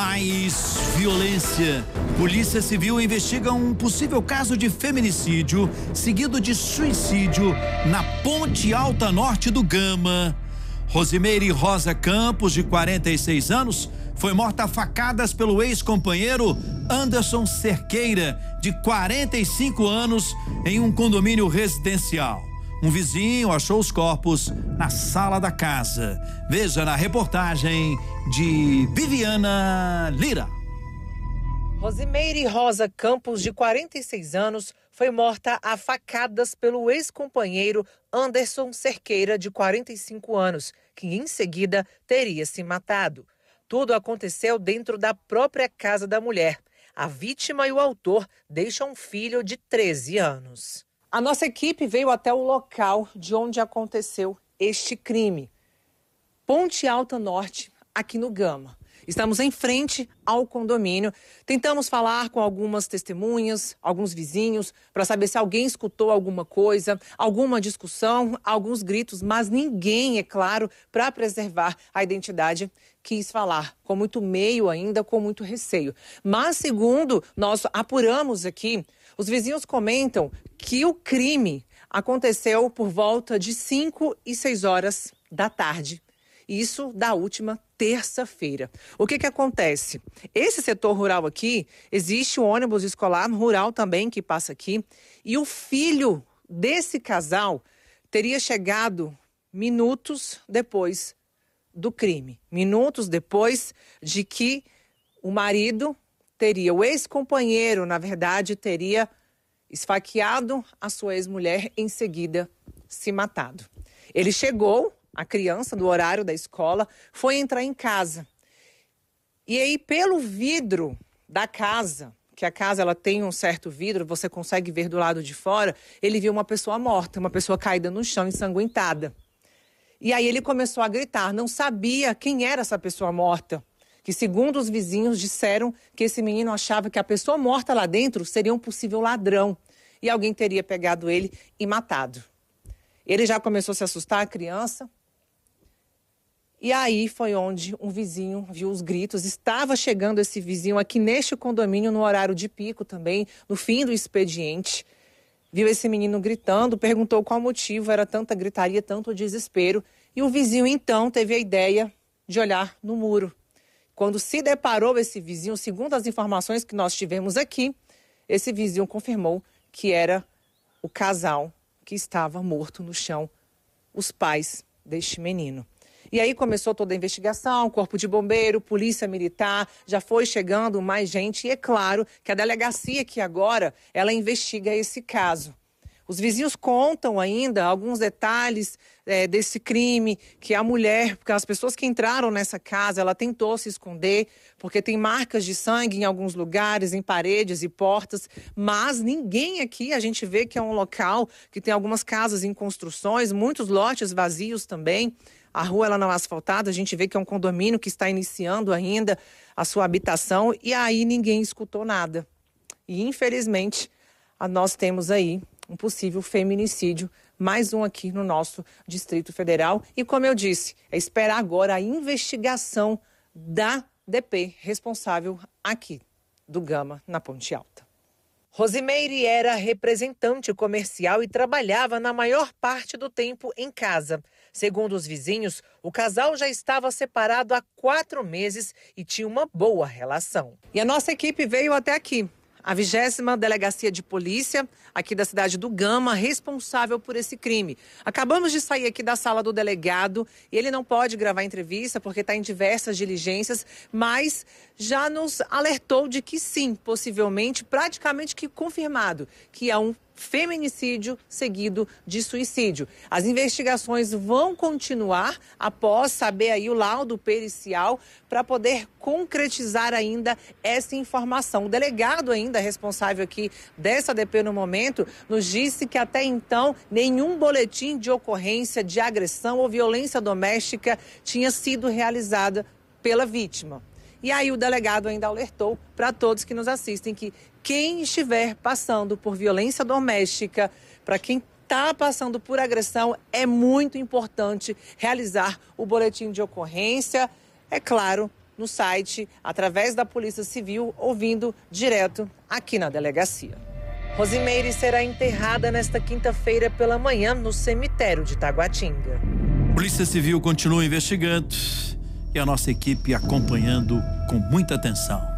Mais violência. Polícia Civil investiga um possível caso de feminicídio seguido de suicídio na Ponte Alta Norte do Gama. Rosimeire Rosa Campos, de 46 anos, foi morta a facadas pelo ex-companheiro Anderson Cerqueira, de 45 anos, em um condomínio residencial. Um vizinho achou os corpos na sala da casa. Veja na reportagem de Viviana Lira. Rosimeire Rosa Campos, de 46 anos, foi morta a facadas pelo ex-companheiro Anderson Cerqueira, de 45 anos, que em seguida teria se matado. Tudo aconteceu dentro da própria casa da mulher. A vítima e o autor deixam um filho de 13 anos. A nossa equipe veio até o local de onde aconteceu este crime. Ponte Alta Norte, aqui no Gama. Estamos em frente ao condomínio. Tentamos falar com algumas testemunhas, alguns vizinhos, para saber se alguém escutou alguma coisa, alguma discussão, alguns gritos, mas ninguém, é claro, para preservar a identidade quis falar, com muito meio ainda, com muito receio. Mas, segundo nós apuramos aqui, os vizinhos comentam que o crime aconteceu por volta de 5 e 6 horas da tarde isso da última terça-feira. O que, que acontece? Esse setor rural aqui, existe o ônibus escolar rural também que passa aqui, e o filho desse casal teria chegado minutos depois do crime, minutos depois de que o marido teria, o ex-companheiro, na verdade, teria esfaqueado a sua ex-mulher, em seguida se matado. Ele chegou a criança do horário da escola, foi entrar em casa. E aí, pelo vidro da casa, que a casa ela tem um certo vidro, você consegue ver do lado de fora, ele viu uma pessoa morta, uma pessoa caída no chão, ensanguentada. E aí ele começou a gritar, não sabia quem era essa pessoa morta. Que segundo os vizinhos disseram que esse menino achava que a pessoa morta lá dentro seria um possível ladrão e alguém teria pegado ele e matado. Ele já começou a se assustar, a criança, e aí foi onde um vizinho viu os gritos. Estava chegando esse vizinho aqui neste condomínio no horário de pico também, no fim do expediente. Viu esse menino gritando, perguntou qual motivo era tanta gritaria, tanto desespero. E o vizinho então teve a ideia de olhar no muro. Quando se deparou esse vizinho, segundo as informações que nós tivemos aqui, esse vizinho confirmou que era o casal que estava morto no chão, os pais deste menino. E aí começou toda a investigação, corpo de bombeiro, polícia militar, já foi chegando mais gente e é claro que a delegacia que agora ela investiga esse caso. Os vizinhos contam ainda alguns detalhes é, desse crime, que a mulher, porque as pessoas que entraram nessa casa, ela tentou se esconder, porque tem marcas de sangue em alguns lugares, em paredes e portas, mas ninguém aqui, a gente vê que é um local que tem algumas casas em construções, muitos lotes vazios também. A rua ela não é asfaltada, a gente vê que é um condomínio que está iniciando ainda a sua habitação e aí ninguém escutou nada. E infelizmente, nós temos aí um possível feminicídio, mais um aqui no nosso Distrito Federal. E como eu disse, é esperar agora a investigação da DP responsável aqui do Gama, na Ponte Alta. Rosimeire era representante comercial e trabalhava na maior parte do tempo em casa. Segundo os vizinhos, o casal já estava separado há quatro meses e tinha uma boa relação. E a nossa equipe veio até aqui a 20 delegacia de polícia aqui da cidade do Gama, responsável por esse crime. Acabamos de sair aqui da sala do delegado e ele não pode gravar entrevista porque está em diversas diligências, mas já nos alertou de que sim, possivelmente, praticamente que confirmado, que é um feminicídio seguido de suicídio. As investigações vão continuar após saber aí o laudo pericial para poder concretizar ainda essa informação. O delegado ainda responsável aqui dessa DP no momento nos disse que até então nenhum boletim de ocorrência de agressão ou violência doméstica tinha sido realizada pela vítima. E aí o delegado ainda alertou para todos que nos assistem que quem estiver passando por violência doméstica, para quem está passando por agressão, é muito importante realizar o boletim de ocorrência, é claro, no site, através da Polícia Civil, ouvindo direto aqui na delegacia. Rosimeire será enterrada nesta quinta-feira pela manhã no cemitério de Taguatinga. Polícia Civil continua investigando e a nossa equipe acompanhando com muita atenção.